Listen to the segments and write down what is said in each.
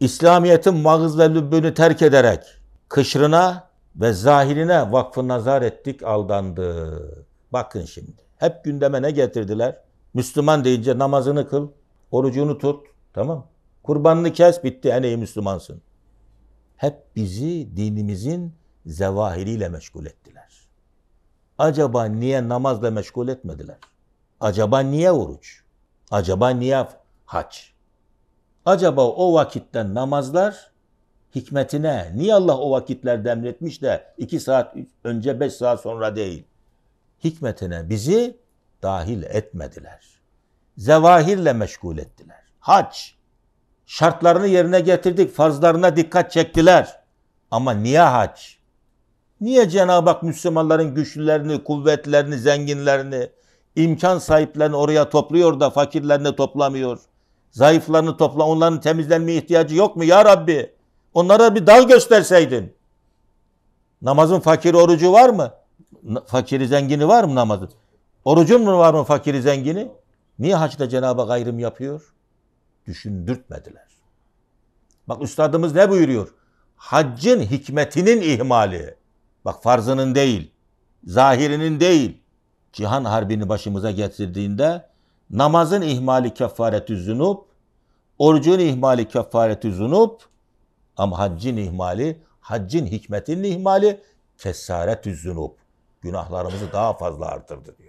İslamiyet'in mağız ve lübbünü terk ederek kışrına ve zahirine vakfı nazar ettik aldandı. Bakın şimdi. Hep gündeme ne getirdiler? Müslüman deyince namazını kıl, orucunu tut. Tamam Kurbanını kes bitti. En iyi Müslümansın. Hep bizi dinimizin zevahiriyle meşgul ettiler. Acaba niye namazla meşgul etmediler? Acaba niye oruç? Acaba niye haç? Acaba o vakitte namazlar hikmetine niye Allah o vakitler demletmiş de iki saat önce beş saat sonra değil? Hikmetine bizi dahil etmediler. Zevahirle meşgul ettiler. Hac şartlarını yerine getirdik, farzlarına dikkat çektiler. Ama niye hac? Niye Cenab-ı Hak Müslümanların güçlülerini, kuvvetlerini, zenginlerini, imkan sahiplerini oraya topluyor da fakirlerini toplamıyor? Zayıflarını topla. Onların temizlenme ihtiyacı yok mu ya Rabbi? Onlara bir dal gösterseydin. Namazın fakir orucu var mı? Fakiri zengini var mı namazın? Orucun mu var mı fakiri zengini? Niye haçta Cenab-ı gayrım yapıyor? Düşündürtmediler. Bak üstadımız ne buyuruyor? Haccın hikmetinin ihmali. Bak farzının değil, zahirinin değil. Cihan harbini başımıza getirdiğinde namazın ihmali kefareti zunub, orucun ihmali kefareti zunub ama haccin ihmali, haccin hikmetinin ihmali kesaretü zunub. Günahlarımızı daha fazla artırdı diyor.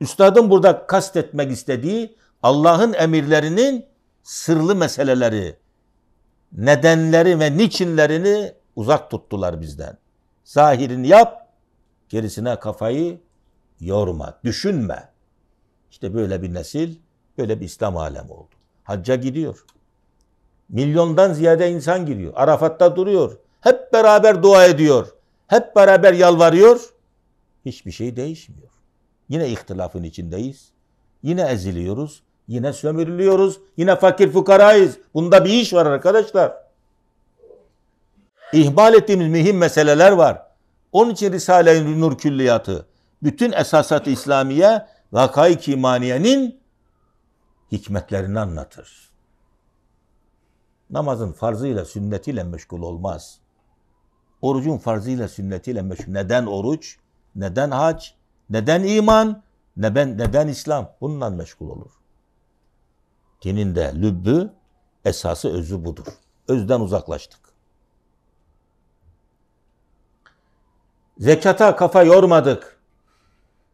Üstadın burada kastetmek istediği Allah'ın emirlerinin sırlı meseleleri, nedenleri ve niçinlerini uzak tuttular bizden. Zahirini yap, gerisine kafayı yorma, düşünme. İşte böyle bir nesil, böyle bir İslam alemi oldu. Hacca gidiyor. Milyondan ziyade insan giriyor, Arafat'ta duruyor. Hep beraber dua ediyor. Hep beraber yalvarıyor. Hiçbir şey değişmiyor. Yine ihtilafın içindeyiz. Yine eziliyoruz. Yine sömürülüyoruz. Yine fakir fukarayız. Bunda bir iş var arkadaşlar. İhmal ettiğimiz mühim meseleler var. Onun için Risale-i Nur külliyatı bütün esasat İslamiye Vakayı imaniyenin hikmetlerini anlatır. Namazın farzıyla, sünnetiyle meşgul olmaz. Orucun farzıyla, sünnetiyle meşgul. Neden oruç? Neden hac? Neden iman? Neden, neden İslam? Bununla meşgul olur. Dinin de lübbü, esası özü budur. Özden uzaklaştık. Zekata kafa yormadık.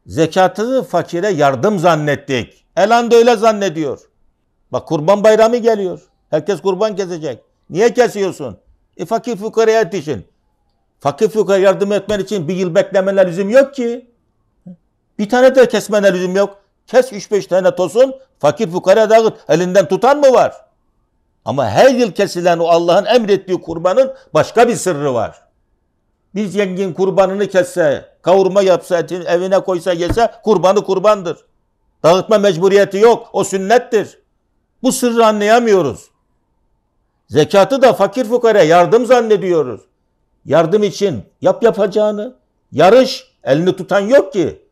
Zekatı fakire yardım zannettik. Elan da öyle zannediyor. Bak kurban bayramı geliyor. Herkes kurban kesecek. Niye kesiyorsun? E fakir fukaraya et için. Fakir fukaraya yardım etmen için bir yıl beklemeler lüzum yok ki. Bir tane de kesmene lüzum yok. Kes 3-5 tane tosun. Fakir fukaraya dağıt. Elinden tutan mı var? Ama her yıl kesilen o Allah'ın emrettiği kurbanın başka bir sırrı var. Bir zengin kurbanını kesse Kavurma yapsa etini evine koysa yese kurbanı kurbandır. Dağıtma mecburiyeti yok. O sünnettir. Bu sırrı anlayamıyoruz. Zekatı da fakir fukara yardım zannediyoruz. Yardım için yap yapacağını. Yarış elini tutan yok ki.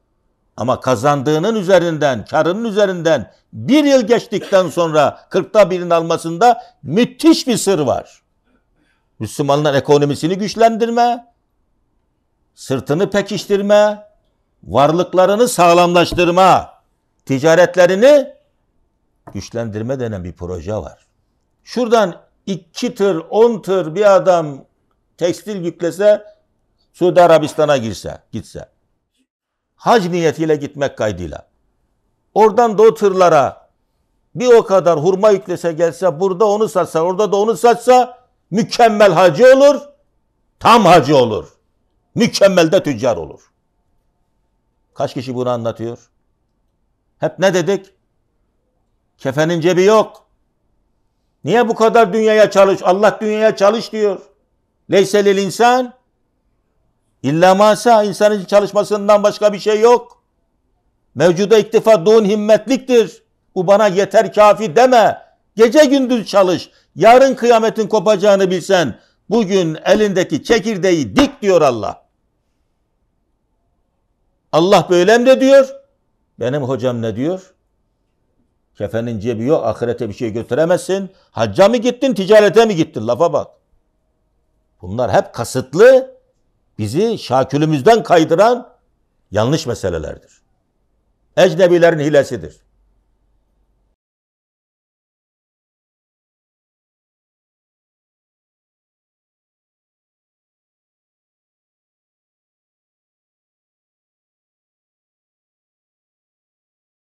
Ama kazandığının üzerinden, karının üzerinden bir yıl geçtikten sonra kırkta birini almasında müthiş bir sır var. Müslümanların ekonomisini güçlendirme, sırtını pekiştirme, varlıklarını sağlamlaştırma, ticaretlerini güçlendirme denen bir proje var. Şuradan iki tır, on tır bir adam tekstil yüklese Suudi Arabistan'a girse, gitse. Hac niyetiyle gitmek kaydıyla. Oradan da o tırlara bir o kadar hurma yüklese gelse, burada onu satsa, orada da onu satsa mükemmel hacı olur, tam hacı olur. Mükemmelde tüccar olur. Kaç kişi bunu anlatıyor? Hep ne dedik? Kefenin cebi yok. Niye bu kadar dünyaya çalış? Allah dünyaya çalış diyor. Leyselil insan İlla masa insanın çalışmasından başka bir şey yok. Mevcuda iktifa doğun himmetliktir. Bu bana yeter kafi deme. Gece gündüz çalış. Yarın kıyametin kopacağını bilsen bugün elindeki çekirdeği dik diyor Allah. Allah böyle mi diyor? Benim hocam ne diyor? Kefenin cebi yok. Ahirete bir şey götüremezsin. Hacca mı gittin, ticarete mi gittin? Lafa bak. Bunlar hep kasıtlı, bizi şakülümüzden kaydıran yanlış meselelerdir. Ecnebilerin hilesidir.